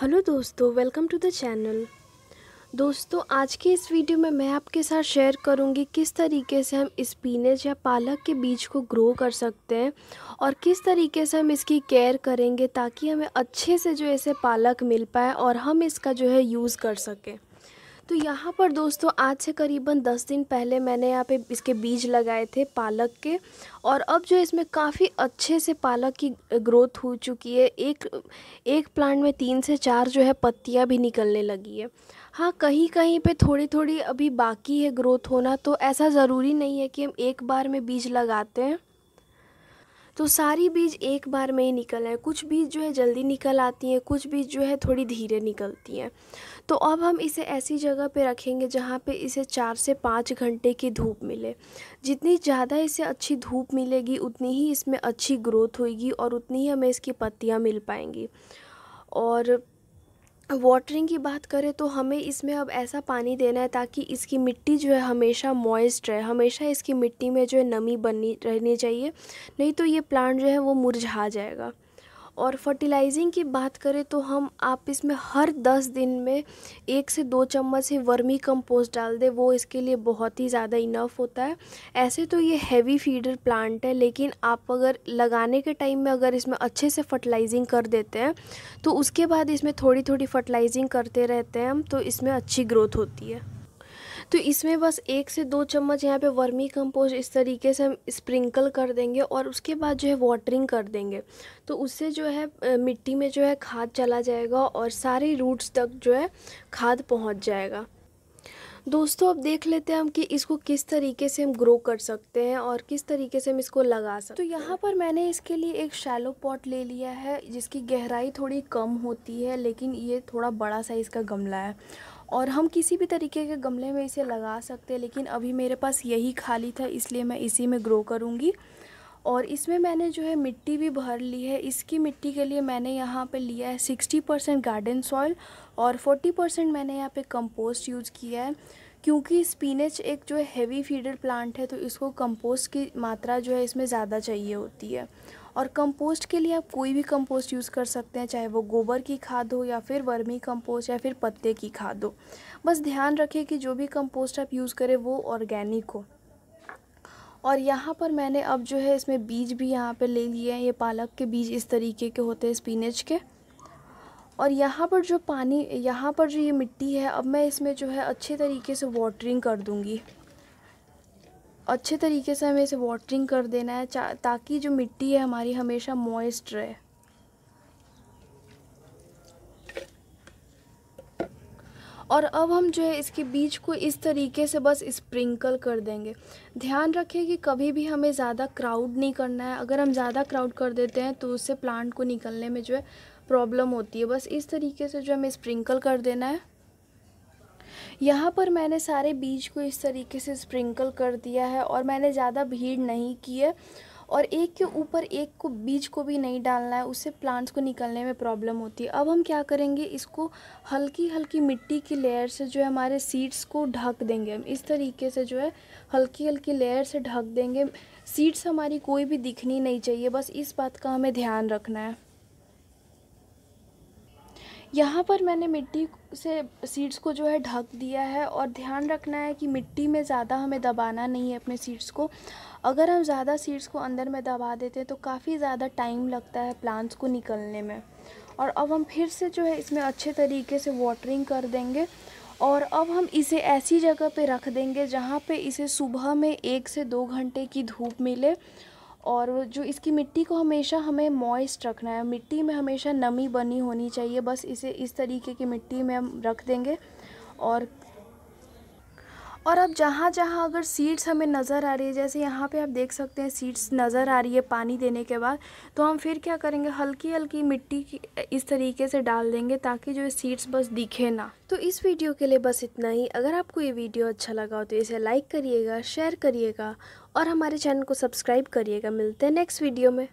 hello दोस्तों welcome to the channel दोस्तों आज के इस वीडियो में मैं आपके साथ शेयर करूंगी किस तरीके से हम स्पिनेज या पालक के बीज को ग्रो कर सकते हैं और किस तरीके से हम इसकी केयर करेंगे ताकि हमें अच्छे से जो ऐसे पालक मिल पाए और हम इसका जो है यूज़ कर सकें तो यहाँ पर दोस्तों आज से करीबन दस दिन पहले मैंने यहाँ पे इसके बीज लगाए थे पालक के और अब जो इसमें काफ़ी अच्छे से पालक की ग्रोथ हो चुकी है एक एक प्लांट में तीन से चार जो है पत्तियाँ भी निकलने लगी है हाँ कहीं कहीं पे थोड़ी थोड़ी अभी बाकी है ग्रोथ होना तो ऐसा ज़रूरी नहीं है कि हम एक बार में बीज लगाते हैं तो सारी बीज एक बार में ही निकल आए कुछ बीज जो है जल्दी निकल आती हैं कुछ बीज जो है थोड़ी धीरे निकलती हैं तो अब हम इसे ऐसी जगह पे रखेंगे जहाँ पे इसे चार से पाँच घंटे की धूप मिले जितनी ज़्यादा इसे अच्छी धूप मिलेगी उतनी ही इसमें अच्छी ग्रोथ होगी और उतनी ही हमें इसकी पत्तियाँ मिल पाएंगी और वाटरिंग की बात करें तो हमें इसमें अब ऐसा पानी देना है ताकि इसकी मिट्टी जो है हमेशा मॉइस्ट रहे हमेशा इसकी मिट्टी में जो है नमी बनी रहनी चाहिए नहीं तो ये प्लांट जो है वो मुरझा जाएगा और फर्टिलाइजिंग की बात करें तो हम आप इसमें हर दस दिन में एक से दो चम्मच ही वर्मी कंपोस्ट डाल दें वो इसके लिए बहुत ही ज़्यादा इनफ होता है ऐसे तो ये हैवी फीडर प्लांट है लेकिन आप अगर लगाने के टाइम में अगर इसमें अच्छे से फर्टिलाइजिंग कर देते हैं तो उसके बाद इसमें थोड़ी थोड़ी फर्टिलाइजिंग करते रहते हैं हम तो इसमें अच्छी ग्रोथ होती है तो इसमें बस एक से दो चम्मच यहाँ पे वर्मी कंपोस्ट इस तरीके से हम स्प्रिंकल कर देंगे और उसके बाद जो है वाटरिंग कर देंगे तो उससे जो है मिट्टी में जो है खाद चला जाएगा और सारे रूट्स तक जो है खाद पहुँच जाएगा दोस्तों अब देख लेते हैं हम कि इसको किस तरीके से हम ग्रो कर सकते हैं और किस तरीके से हम इसको लगा सकते हैं तो यहाँ पर मैंने इसके लिए एक शैलो पॉट ले लिया है जिसकी गहराई थोड़ी कम होती है लेकिन ये थोड़ा बड़ा साइज़ का गमला है और हम किसी भी तरीके के गमले में इसे लगा सकते हैं लेकिन अभी मेरे पास यही खाली था इसलिए मैं इसी में ग्रो करूँगी और इसमें मैंने जो है मिट्टी भी भर ली है इसकी मिट्टी के लिए मैंने यहाँ पे लिया है सिक्सटी परसेंट गार्डन सॉइल और फोर्टी परसेंट मैंने यहाँ पे कंपोस्ट यूज़ किया है क्योंकि स्पिनच एक जो है हैवी फीडर प्लांट है तो इसको कंपोस्ट की मात्रा जो है इसमें ज़्यादा चाहिए होती है और कंपोस्ट के लिए आप कोई भी कंपोस्ट यूज़ कर सकते हैं चाहे वो गोबर की खाद हो या फिर वर्मी कंपोस्ट या फिर पत्ते की खाद हो बस ध्यान रखें कि जो भी कंपोस्ट आप यूज़ करें वो ऑर्गेनिक हो और यहाँ पर मैंने अब जो है इसमें बीज भी यहाँ पर ले लिए हैं ये पालक के बीज इस तरीके के होते हैं स्पिनच के और यहाँ पर जो पानी यहाँ पर जो ये मिट्टी है अब मैं इसमें जो है अच्छे तरीके से वाटरिंग कर दूँगी अच्छे तरीके से हमें इसे वाटरिंग कर देना है ताकि जो मिट्टी है हमारी हमेशा मॉइस्ट रहे और अब हम जो है इसके बीज को इस तरीके से बस स्प्रिंकल कर देंगे ध्यान रखें कि कभी भी हमें ज़्यादा क्राउड नहीं करना है अगर हम ज़्यादा क्राउड कर देते हैं तो उससे प्लांट को निकलने में जो है प्रॉब्लम होती है बस इस तरीके से जो हमें स्प्रिंकल कर देना है यहाँ पर मैंने सारे बीज को इस तरीके से स्प्रिंकल कर दिया है और मैंने ज़्यादा भीड़ नहीं की है और एक के ऊपर एक को बीज को भी नहीं डालना है उससे प्लांट्स को निकलने में प्रॉब्लम होती है अब हम क्या करेंगे इसको हल्की हल्की मिट्टी की लेयर से जो है हमारे सीड्स को ढक देंगे हम इस तरीके से जो है हल्की हल्की लेयर से ढक देंगे सीड्स हमारी कोई भी दिखनी नहीं चाहिए बस इस बात का हमें ध्यान रखना है यहाँ पर मैंने मिट्टी से सीड्स को जो है ढक दिया है और ध्यान रखना है कि मिट्टी में ज़्यादा हमें दबाना नहीं है अपने सीड्स को अगर हम ज़्यादा सीड्स को अंदर में दबा देते हैं तो काफ़ी ज़्यादा टाइम लगता है प्लांट्स को निकलने में और अब हम फिर से जो है इसमें अच्छे तरीके से वाटरिंग कर देंगे और अब हम इसे ऐसी जगह पर रख देंगे जहाँ पर इसे सुबह में एक से दो घंटे की धूप मिले और जो इसकी मिट्टी को हमेशा हमें मॉइस्ट रखना है मिट्टी में हमेशा नमी बनी होनी चाहिए बस इसे इस तरीके की मिट्टी में हम रख देंगे और और अब जहाँ जहाँ अगर सीड्स हमें नज़र आ रही है जैसे यहाँ पे आप देख सकते हैं सीड्स नज़र आ रही है पानी देने के बाद तो हम फिर क्या करेंगे हल्की हल्की मिट्टी की इस तरीके से डाल देंगे ताकि जो सीड्स बस दिखे ना तो इस वीडियो के लिए बस इतना ही अगर आपको ये वीडियो अच्छा लगा हो तो इसे लाइक करिएगा शेयर करिएगा और हमारे चैनल को सब्सक्राइब करिएगा मिलते हैं नेक्स्ट वीडियो में